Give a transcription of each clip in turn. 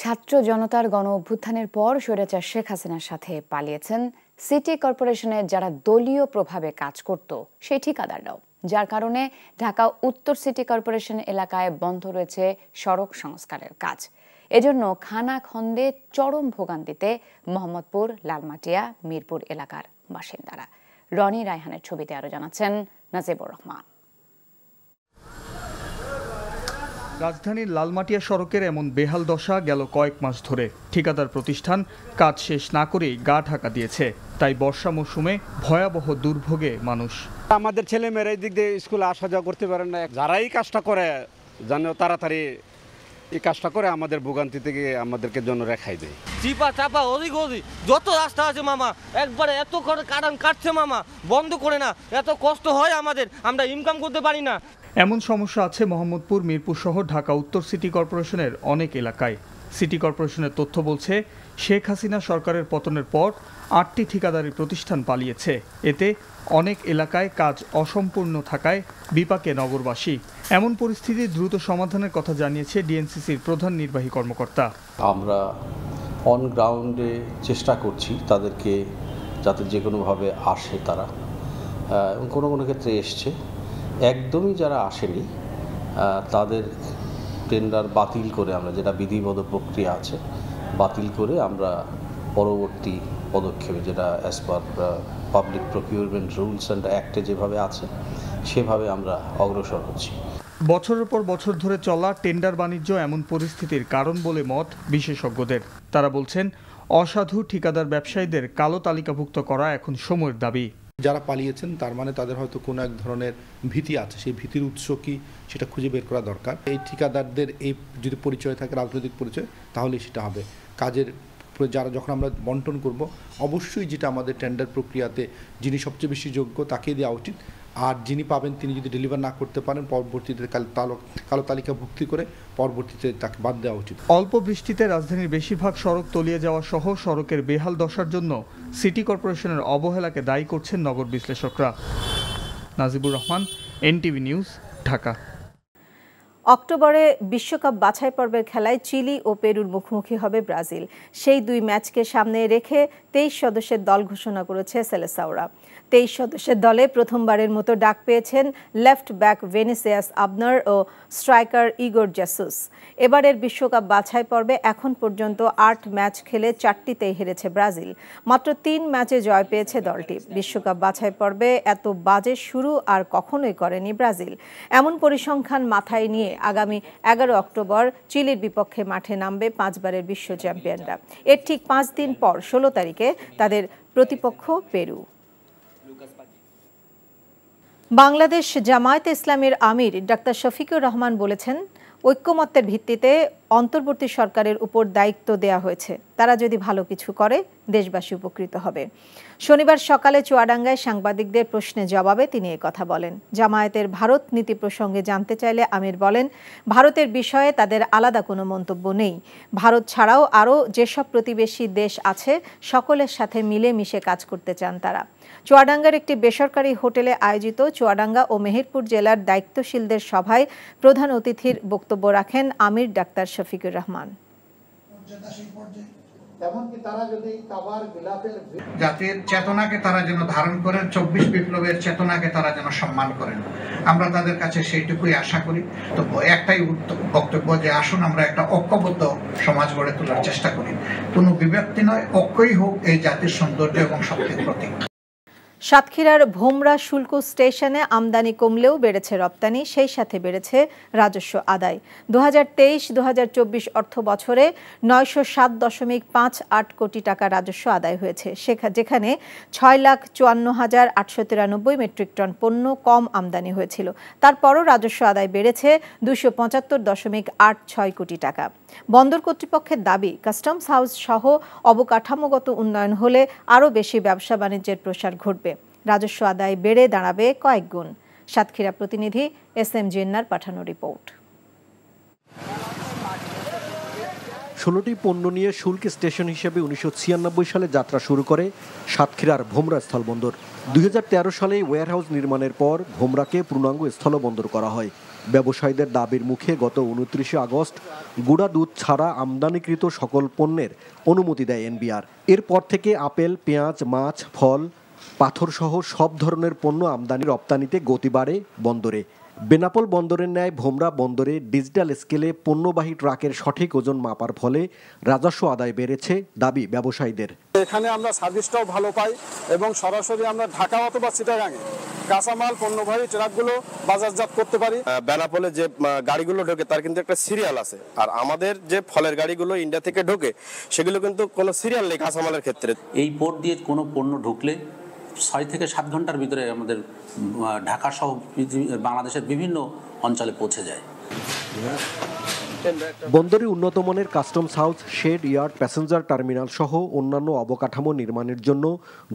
ছাত্র জনতার গণ অভ্যুত্থানের পর স্বৈরাচার শেখ হাসিনার সাথে পালিয়েছেন সিটি কর্পোরেশনের যারা দলীয় প্রভাবে কাজ করত সেই ঠিকাদাররাও যার কারণে ঢাকা উত্তর সিটি কর্পোরেশন এলাকায় বন্ধ রয়েছে সড়ক সংস্কারের কাজ এজন্য খানা খন্দে চরম ভোগান্তিতে মোহাম্মদপুর লালমাটিয়া মিরপুর এলাকার বাসিন্দারা রনি রায়হানের ছবিতে আরও জানাচ্ছেন নাজিবুর রহমান রাজধানীর লালমাটিয়া সড়কের এমন বেহাল দশা গেল কয়েক মাস ধরে ঠিকাদার প্রতিষ্ঠান কাজ শেষ না করেই গা ঢাকা দিয়েছে তাই বর্ষা মৌসুমে ভয়াবহ দুর্ভোগে মানুষ আমাদের ছেলে মেয়েরা এই দিক দিয়ে স্কুলে আসা যাওয়া করতে পারে না যারাই কাজটা করে যেন তাড়াতাড়ি এই কাজটা করে আমাদের ভোগান্তি থেকে আমাদেরকে জন্য রেখাই দেয় চিপা চাপা অধিক অধিক যত রাস্তা আছে মামা একবারে এত করে কারণ কাটছে মামা বন্ধ করে না এত কষ্ট হয় আমাদের আমরা ইনকাম করতে পারি না এমন সমস্যা আছে মোহাম্মদপুর মিরপুর শহর ঢাকা উত্তর সিটি কর্পোরেশনের অনেক এলাকায় সিটি কর্পোরেশনের তথ্য বলছে শেখ হাসিনা সরকারের পতনের পর আটটি ঠিকাদারি প্রতিষ্ঠান পালিয়েছে এতে অনেক এলাকায় কাজ অসম্পূর্ণ থাকায় বিপাকে নগরবাসী এমন পরিস্থিতি দ্রুত সমাধানের কথা জানিয়েছে ডিএনসিসির প্রধান নির্বাহী কর্মকর্তা আমরা অন গ্রাউন্ডে চেষ্টা করছি তাদেরকে যাতে যে কোনোভাবে আসে তারা এবং কোনো কোনো ক্ষেত্রে এসছে একদমই যারা আসেনি তাদের টেন্ডার বাতিল করে আমরা যেটা বিধিবদ্ধ প্রক্রিয়া আছে বাতিল করে আমরা পরবর্তী পদক্ষেপে যেটা as per public procurement rules and অ্যাক্টে যেভাবে আছে সেভাবে আমরা অগ্রসর হচ্ছি বছরের পর বছর ধরে চলা টেন্ডার বাণিজ্য এমন পরিস্থিতির কারণ বলে মত বিশেষজ্ঞদের তারা বলছেন অসাধু ঠিকাদার ব্যবসায়ীদের কালো তালিকাভুক্ত করা এখন সময়ের দাবি যারা পালিয়েছেন তার মানে তাদের হয়তো কোনো এক ধরনের ভীতি আছে সেই ভীতির উৎস কি সেটা খুঁজে বের করা দরকার এই ঠিকাদারদের এই যদি পরিচয় থাকে রাজনৈতিক পরিচয় তাহলে সেটা হবে কাজের যারা যখন আমরা বন্টন করব অবশ্যই যেটা আমাদের টেন্ডার প্রক্রিয়াতে যিনি সবচেয়ে বেশি যোগ্য তাকে দেওয়া উচিত আর যিনি পাবেন তিনি যদি ডেলিভার না করতে পারেন পরবর্তীতে কালো কালো ভুক্তি করে পরবর্তীতে তাকে বাদ দেওয়া উচিত অল্প বৃষ্টিতে রাজধানীর বেশিরভাগ সড়ক তলিয়ে যাওয়া সহ সড়কের বেহাল দশার জন্য সিটি কর্পোরেশনের অবহেলাকে দায়ী করছেন নগর বিশ্লেষকরা নাজিবুর রহমান এনটিভি নিউজ ঢাকা অক্টোবরে বিশ্বকাপ বাছাই পর্বের খেলায় চিলি ও পেরুর মুখোমুখি হবে ব্রাজিল সেই দুই ম্যাচকে সামনে রেখে তেইশ সদস্যের দল ঘোষণা করেছে সেলেসাওরা তেইশ সদস্যের দলে প্রথমবারের মতো ডাক পেয়েছেন লেফট ব্যাক ভেনিসিয়াস আবনার ও স্ট্রাইকার ইগোর জাসুস এবারের বিশ্বকাপ বাছাই পর্বে এখন পর্যন্ত আট ম্যাচ খেলে চারটিতেই হেরেছে ব্রাজিল মাত্র তিন ম্যাচে জয় পেয়েছে দলটি বিশ্বকাপ বাছাই পর্বে এত বাজে শুরু আর কখনোই করেনি ব্রাজিল এমন পরিসংখ্যান মাথায় নিয়ে আগামী এগারো অক্টোবর চিলির বিপক্ষে মাঠে নামবে পাঁচবারের বিশ্ব চ্যাম্পিয়নরা এর ঠিক পাঁচ দিন পর ষোলো তারিখে তাদের প্রতিপক্ষ পেরু বাংলাদেশ জামায়াত ইসলামের আমির ডাক্তার শফিকুর রহমান বলেছেন ঐক্যমত্যের ভিত্তিতে অন্তর্বর্তী সরকারের উপর দায়িত্ব দেয়া হয়েছে তারা যদি ভালো কিছু করে দেশবাসী উপকৃত হবে শনিবার সকালে চুয়াডাঙ্গায় সাংবাদিকদের প্রশ্নে জবাবে তিনি কথা বলেন জামায়াতের ভারত নীতি প্রসঙ্গে জানতে চাইলে আমির বলেন ভারতের বিষয়ে তাদের আলাদা কোনো মন্তব্য নেই ভারত ছাড়াও আরও যেসব প্রতিবেশী দেশ আছে সকলের সাথে মিলে মিশে কাজ করতে চান তারা চুয়াডাঙ্গার একটি বেসরকারি হোটেলে আয়োজিত চুয়াডাঙ্গা ও মেহেরপুর জেলার দায়িত্বশীলদের সভায় প্রধান অতিথির বক্তব্য বক্তব্য রাখেন আমির ডাক্তার শফিকুর রহমান জাতির চেতনাকে তারা যেন ধারণ করেন চব্বিশ বিপ্লবের চেতনাকে তারা যেন সম্মান করেন আমরা তাদের কাছে সেইটুকুই আশা করি তো একটাই বক্তব্য যে আসুন আমরা একটা ঐক্যবদ্ধ সমাজ গড়ে তোলার চেষ্টা করি কোনো বিভক্তি নয় ঐক্যই হোক এই জাতির সৌন্দর্য এবং শক্তির প্রতীক সাতক্ষীরার ভোমরা শুল্ক স্টেশনে আমদানি কমলেও বেড়েছে রপ্তানি সেই সাথে বেড়েছে রাজস্ব আদায় দু হাজার তেইশ দু অর্থ বছরে নয়শো সাত দশমিক পাঁচ আট কোটি টাকা রাজস্ব আদায় হয়েছে যেখানে ছয় লাখ চুয়ান্ন হাজার আটশো তিরানব্বই মেট্রিক টন পণ্য কম আমদানি হয়েছিল তারপরও রাজস্ব আদায় বেড়েছে দুশো পঁচাত্তর দশমিক আট ছয় কোটি টাকা বন্দর কর্তৃপক্ষের দাবি কাস্টমস হাউস সহ অবকাঠামোগত উন্নয়ন হলে আরও বেশি ব্যবসা বাণিজ্যের প্রসার ঘটবে রাজস্ব আদায় বেড়ে দাঁড়াবে কয়েক গুণ সাতক্ষীরা প্রতিনিধি এস এম জিন্নার পাঠানো রিপোর্ট ষোলোটি পণ্য নিয়ে শুল্ক স্টেশন হিসেবে উনিশশো সালে যাত্রা শুরু করে সাতক্ষীরার ভোমরা স্থলবন্দর দুই সালে ওয়্যারহাউস নির্মাণের পর ভোমরাকে পূর্ণাঙ্গ স্থলবন্দর করা হয় ব্যবসায়ীদের দাবির মুখে গত উনত্রিশে আগস্ট গুড়া দুধ ছাড়া আমদানিকৃত সকল পণ্যের অনুমতি দেয় এনবিআর এরপর থেকে আপেল পেঁয়াজ মাছ ফল পাথরসহ সব ধরনের পণ্য আমদানি রপ্তানিতে গতি বাড়ে বন্দরে বেনাপোল বন্দরের ন্যায় ভোমরা বন্দরে ডিজিটাল স্কেলে পণ্যবাহী ট্রাকের সঠিক ওজন মাপার ফলে রাজস্ব আদায় বেড়েছে দাবি ব্যবসায়ীদের এখানে আমরা সার্ভিসটাও ভালো পাই এবং সরাসরি আমরা ঢাকা অথবা চিটাগাঙে কাঁচামাল পণ্যবাহী ট্রাকগুলো বাজারজাত করতে পারি বেনাপোলে যে গাড়িগুলো ঢোকে তার কিন্তু একটা সিরিয়াল আছে আর আমাদের যে ফলের গাড়িগুলো ইন্ডিয়া থেকে ঢোকে সেগুলো কিন্তু কোনো সিরিয়াল নেই কাঁচামালের ক্ষেত্রে এই পোর্ট দিয়ে কোনো পণ্য ঢুকলে ছয় থেকে সাত ঘন্টার ভিতরে আমাদের ঢাকা সহ বাংলাদেশের বিভিন্ন অঞ্চলে পৌঁছে যায় বন্দরে মানের customs house shed yard passenger terminal সহ অন্যান্য অবকাঠামো নির্মাণের জন্য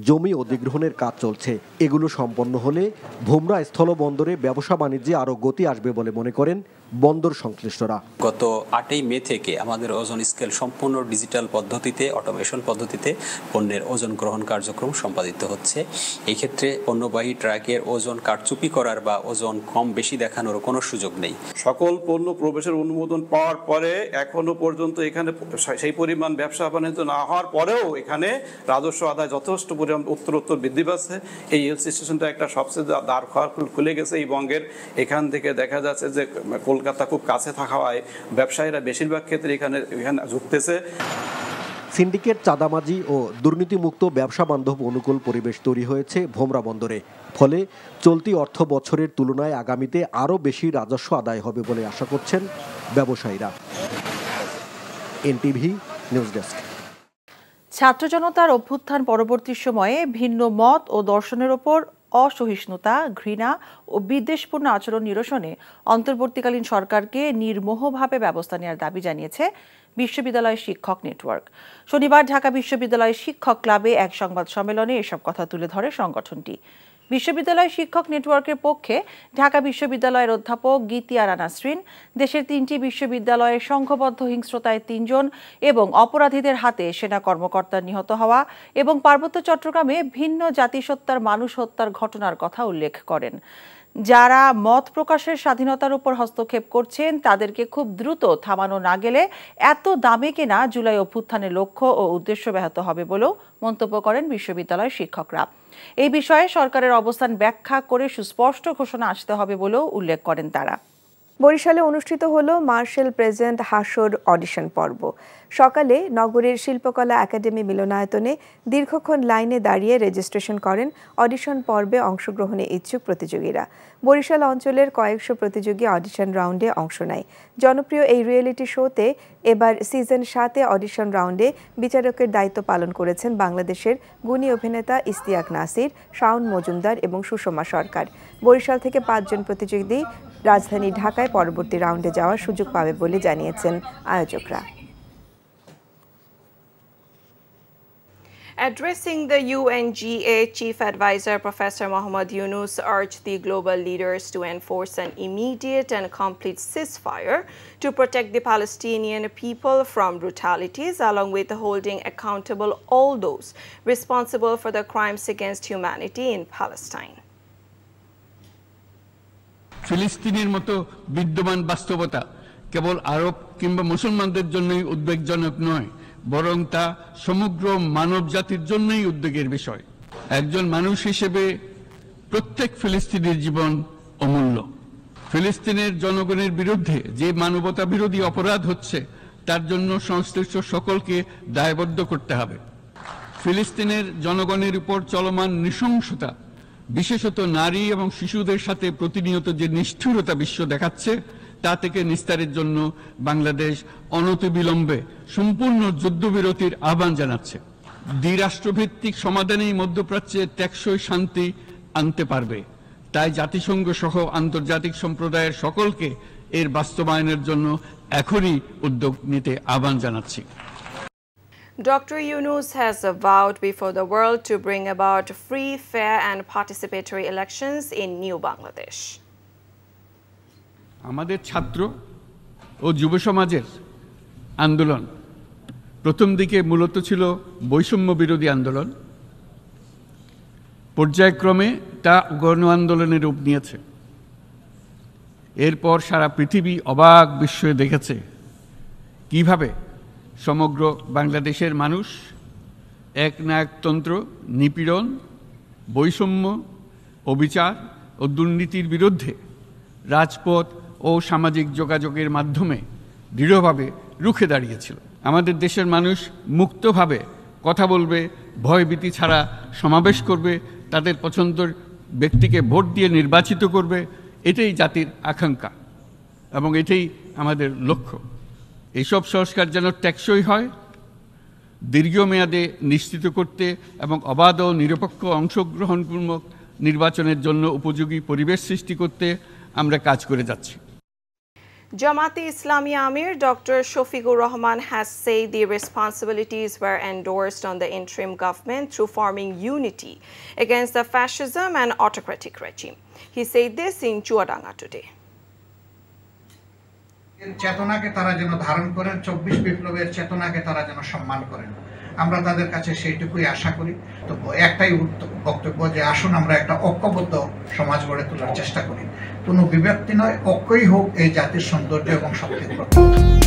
জমি অধিগ্রহণের কাজ চলছে এগুলো সম্পন্ন হলে ভোমরা স্থল বন্দরে ব্যবসা বাণিজ্যে আরও গতি আসবে বলে মনে করেন বন্দর সংশ্লিষ্টরা গত আটই মে থেকে আমাদের ওজন স্কেল সম্পূর্ণ ডিজিটাল পদ্ধতিতে অটোমেশন পদ্ধতিতে পণ্যের ওজন গ্রহণ কার্যক্রম সম্পাদিত হচ্ছে এই ক্ষেত্রে পণ্যবাহী ট্রাকের ওজন কারচুপি করার বা ওজন কম বেশি দেখানোর কোনো সুযোগ নেই সকল পণ্য প্রবেশের অনুমোদন পাওয়ার পরে এখনো পর্যন্ত এখানে সেই পরিমাণ ব্যবসা বাণিজ্য না হওয়ার পরেও এখানে রাজস্ব আদায় যথেষ্ট পরিমাণ উত্তরোত্তর বৃদ্ধি পাচ্ছে এই রেল স্টেশনটা একটা সবচেয়ে দ্বার খুলে গেছে এই বঙ্গের এখান থেকে দেখা যাচ্ছে যে কলকাতা কলকাতা খুব কাছে হয় ব্যবসায়ীরা বেশিরভাগ ক্ষেত্রে এখানে এখানে ঝুঁকতেছে সিন্ডিকেট চাঁদাবাজি ও দুর্নীতিমুক্ত ব্যবসা বান্ধব অনুকূল পরিবেশ তৈরি হয়েছে ভোমরা বন্দরে ফলে চলতি অর্থ বছরের তুলনায় আগামীতে আরও বেশি রাজস্ব আদায় হবে বলে আশা করছেন ব্যবসায়ীরা এনটিভি নিউজ ডেস্ক ছাত্র জনতার অভ্যুত্থান পরবর্তী সময়ে ভিন্ন মত ও দর্শনের ওপর অসহিষ্ণুতা ঘৃণা ও বিদ্বেষপূর্ণ আচরণ নিরসনে অন্তর্বর্তীকালীন সরকারকে নির্মোহভাবে ব্যবস্থা নেওয়ার দাবি জানিয়েছে বিশ্ববিদ্যালয় শিক্ষক নেটওয়ার্ক শনিবার ঢাকা বিশ্ববিদ্যালয় শিক্ষক ক্লাবে এক সংবাদ সম্মেলনে এসব কথা তুলে ধরে সংগঠনটি বিশ্ববিদ্যালয় শিক্ষক নেটওয়ার্কের পক্ষে ঢাকা বিশ্ববিদ্যালয়ের অধ্যাপক গীতি আরা নাসরিন দেশের তিনটি বিশ্ববিদ্যালয়ের সংঘবদ্ধ হিংস্রতায় তিনজন এবং অপরাধীদের হাতে সেনা কর্মকর্তা নিহত হওয়া এবং পার্বত্য চট্টগ্রামে ভিন্ন জাতিসত্তার মানুষ হত্যার ঘটনার কথা উল্লেখ করেন যারা মত প্রকাশের স্বাধীনতার উপর হস্তক্ষেপ করছেন তাদেরকে খুব দ্রুত থামানো না গেলে এত দামে কেনা জুলাই অভ্যুত্থানের লক্ষ্য ও উদ্দেশ্য ব্যাহত হবে বলেও মন্তব্য করেন বিশ্ববিদ্যালয়ের শিক্ষকরা এই বিষয়ে সরকারের অবস্থান ব্যাখ্যা করে সুস্পষ্ট ঘোষণা আসতে হবে বলেও উল্লেখ করেন তারা বরিশালে অনুষ্ঠিত হলো মার্শাল প্রেজেন্ট হাসর অডিশন পর্ব সকালে নগরের শিল্পকলা একাডেমি মিলনায়তনে দীর্ঘক্ষণ লাইনে দাঁড়িয়ে রেজিস্ট্রেশন করেন অডিশন পর্বে অংশগ্রহণে ইচ্ছুক প্রতিযোগীরা বরিশাল অঞ্চলের কয়েকশো প্রতিযোগী অডিশন রাউন্ডে অংশ নেয় জনপ্রিয় এই রিয়েলিটি শোতে এবার সিজন সাতে অডিশন রাউন্ডে বিচারকের দায়িত্ব পালন করেছেন বাংলাদেশের গুণী অভিনেতা ইস্তিয়াক নাসির শাওন মজুমদার এবং সুষমা সরকার বরিশাল থেকে পাঁচজন প্রতিযোগী রাজধানী ঢাকায় পরবর্তী রাউন্ডে যাওয়ার সুযোগ পাবে বলে জানিয়েছেন আয়োজকরা Addressing the UNGA, Chief Advisor Professor Mohammad Yunus urged the global leaders to enforce an immediate and complete ceasefire to protect the Palestinian people from brutalities, along with holding accountable all those responsible for the crimes against humanity in Palestine. ফিলিস্তিনের মতো বাস্তবতা কেবল আরব কিংবা মুসলমানদের জন্যই উদ্বেগজনক নয় বরং তা সমগ্র মানব জাতির জন্যই উদ্বেগের বিষয় একজন মানুষ হিসেবে প্রত্যেক ফিলিস্তিনের জীবন অমূল্য ফিলিস্তিনের জনগণের বিরুদ্ধে যে মানবতা বিরোধী অপরাধ হচ্ছে তার জন্য সংশ্লিষ্ট সকলকে দায়বদ্ধ করতে হবে ফিলিস্তিনের জনগণের উপর চলমান নৃশংসতা বিশেষত নারী এবং শিশুদের সাথে প্রতিনিয়ত যে নিষ্ঠুরতা বিশ্ব দেখাচ্ছে তা থেকে নিস্তারের জন্য বাংলাদেশ অনতিবিলম্বে সম্পূর্ণ যুদ্ধবিরতির আহ্বান জানাচ্ছে দ্বিরাষ্ট্রভিত্তিক সমাধানেই মধ্যপ্রাচ্যে টেকসই শান্তি আনতে পারবে তাই জাতিসংঘ সহ আন্তর্জাতিক সম্প্রদায়ের সকলকে এর বাস্তবায়নের জন্য এখনই উদ্যোগ নিতে আহ্বান জানাচ্ছি Dr. Yunus has vowed before the world to bring about free, fair and participatory elections in new Bangladesh. আমাদের ছাত্র ও যুব সমাজের আন্দোলন প্রথম দিকে মূলত ছিল বৈষম্য বিরোধী আন্দোলন পর্যায়ক্রমে তা গণ আন্দোলনের রূপ নিয়েছে এরপর সারা পৃথিবী অবাক বিস্ময়ে দেখেছে কিভাবে সমগ্র বাংলাদেশের মানুষ এক নায়কতন্ত্র নিপীড়ন বৈষম্য অবিচার ও দুর্নীতির বিরুদ্ধে রাজপথ ও সামাজিক যোগাযোগের মাধ্যমে দৃঢ়ভাবে রুখে দাঁড়িয়েছিল আমাদের দেশের মানুষ মুক্তভাবে কথা বলবে ভয়ভীতি ছাড়া সমাবেশ করবে তাদের পছন্দের ব্যক্তিকে ভোট দিয়ে নির্বাচিত করবে এটাই জাতির আকাঙ্ক্ষা এবং এটাই আমাদের লক্ষ্য এইসব সংস্কার যেন ট্যাক্সই হয় দীর্ঘমেয়াদে নিশ্চিত করতে এবং অবাধ ও নিরপেক্ষ অংশগ্রহণপূর্বক নির্বাচনের জন্য উপযোগী পরিবেশ সৃষ্টি করতে আমরা কাজ করে যাচ্ছি Jamati Islami Amir Dr. Shofiqur Rahman has said the responsibilities were endorsed on the interim government through forming unity against the fascism and autocratic regime. He said this in Chuadanga today. চেতনাকে তারা যেন ধারণ করেন চব্বিশ বিপ্লবের চেতনাকে তারা যেন সম্মান করেন আমরা তাদের কাছে সেইটুকুই আশা করি তো একটাই বক্তব্য যে আসুন আমরা একটা ঐক্যবদ্ধ সমাজ গড়ে তোলার চেষ্টা করি কোনো বিভক্তি নয় ঐক্যই হোক এই জাতির সৌন্দর্য এবং শক্তির